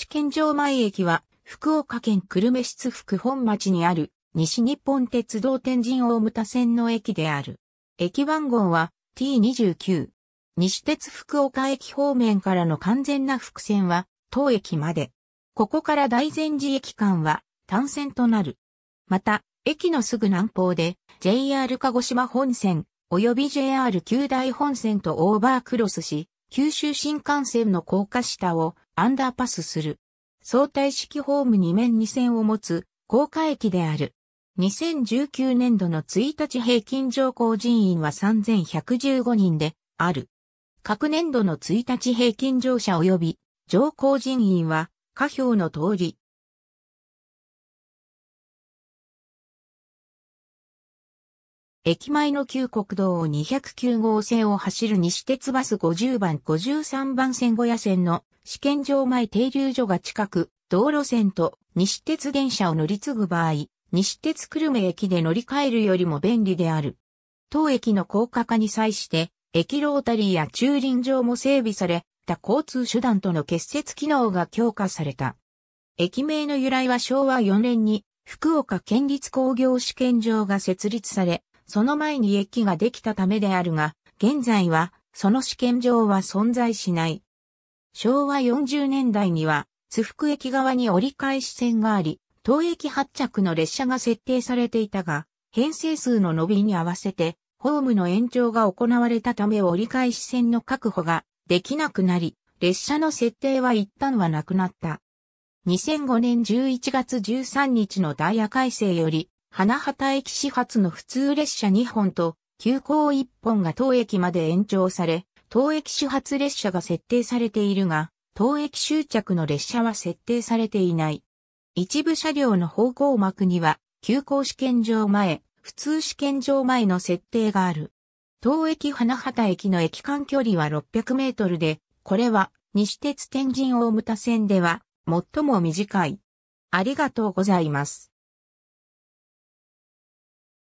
市県城前駅は、福岡県久留米市津福本町にある、西日本鉄道天神大牟田線の駅である。駅番号は T29。西鉄福岡駅方面からの完全な伏線は、当駅まで。ここから大善寺駅間は、単線となる。また、駅のすぐ南方で、JR 鹿児島本線、及び JR 九大本線とオーバークロスし、九州新幹線の高架下をアンダーパスする。相対式ホーム2面2線を持つ高架駅である。2019年度の1日平均乗降人員は3115人である。各年度の1日平均乗車及び乗降人員は下表の通り駅前の旧国道を209号線を走る西鉄バス50番53番線小屋線の試験場前停留所が近く、道路線と西鉄電車を乗り継ぐ場合、西鉄久留米駅で乗り換えるよりも便利である。当駅の高架化に際して、駅ロータリーや駐輪場も整備され、た交通手段との結節機能が強化された。駅名の由来は昭和4年に福岡県立工業試験場が設立され、その前に駅ができたためであるが、現在は、その試験場は存在しない。昭和40年代には、津福駅側に折り返し線があり、当駅発着の列車が設定されていたが、編成数の伸びに合わせて、ホームの延長が行われたため折り返し線の確保ができなくなり、列車の設定は一旦はなくなった。2005年11月13日のダイヤ改正より、花畑駅始発の普通列車2本と、急行1本が当駅まで延長され、当駅始発列車が設定されているが、当駅終着の列車は設定されていない。一部車両の方向幕には、急行試験場前、普通試験場前の設定がある。当駅花畑駅の駅間距離は600メートルで、これは西鉄天神大牟田線では最も短い。ありがとうございます。